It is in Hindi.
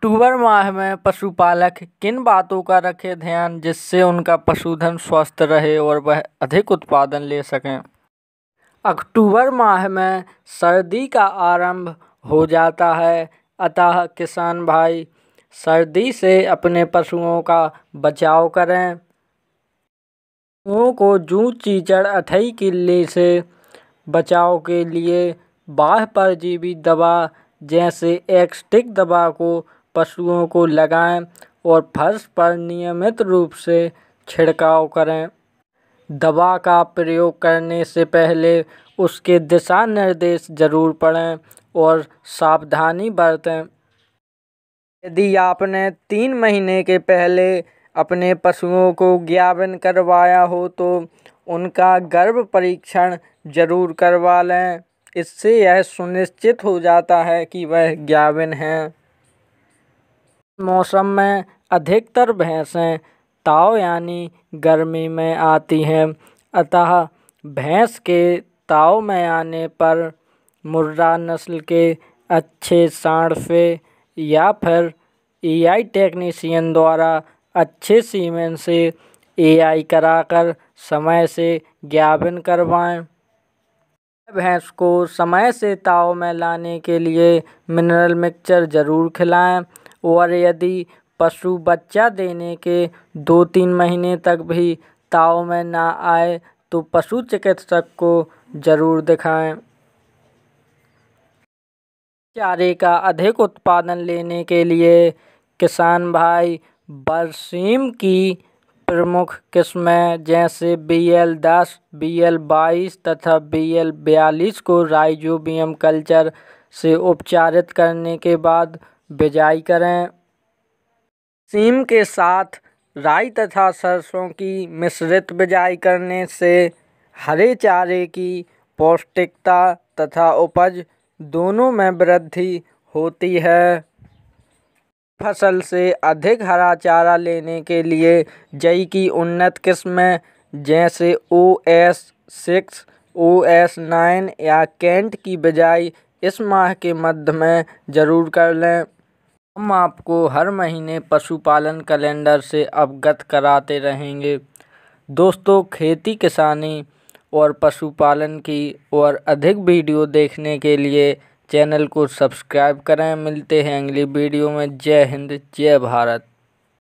अक्टूबर माह में पशुपालक किन बातों का रखें ध्यान जिससे उनका पशुधन स्वस्थ रहे और वह अधिक उत्पादन ले सकें अक्टूबर माह में सर्दी का आरंभ हो जाता है अतः किसान भाई सर्दी से अपने पशुओं का बचाव करें पशुओं को जू चीचड़ अथई किले से बचाव के लिए पर परजीवी दवा जैसे एक्सटिक दवा को पशुओं को लगाएँ और फर्श पर नियमित रूप से छिड़काव करें दवा का प्रयोग करने से पहले उसके दिशा निर्देश ज़रूर पढ़ें और सावधानी बरतें यदि आपने तीन महीने के पहले अपने पशुओं को ज्ञापन करवाया हो तो उनका गर्भ परीक्षण ज़रूर करवा लें इससे यह सुनिश्चित हो जाता है कि वह ज्ञापन हैं मौसम में अधिकतर भैंसें ताव यानी गर्मी में आती हैं अतः भैंस के ताव में आने पर मुर्रा नस्ल के अच्छे साँड़फे या फिर ए आई टेक्नीशियन द्वारा अच्छे सीमेंट से ए आई कराकर समय से ज्ञापन करवाएं भैंस को समय से ताव में लाने के लिए मिनरल मिक्सचर ज़रूर खिलाएं और यदि पशु बच्चा देने के दो तीन महीने तक भी ताव में ना आए तो पशु चिकित्सक को ज़रूर दिखाएं चारे का अधिक उत्पादन लेने के लिए किसान भाई बरसीम की प्रमुख किस्में जैसे बी एल दस बी एल बाईस तथा बी एल बयालीस को राइजोबियम कल्चर से उपचारित करने के बाद बिजाई करें सीम के साथ राई तथा सरसों की मिश्रित बिजाई करने से हरे चारे की पौष्टिकता तथा उपज दोनों में वृद्धि होती है फसल से अधिक हरा चारा लेने के लिए जई की उन्नत किस्में जैसे O S six O S nine या कैंट की बजाय इस माह के मध्य में ज़रूर कर लें हम आपको हर महीने पशुपालन कैलेंडर से अवगत कराते रहेंगे दोस्तों खेती किसानी और पशुपालन की और अधिक वीडियो देखने के लिए चैनल को सब्सक्राइब करें मिलते हैं अगली वीडियो में जय हिंद जय भारत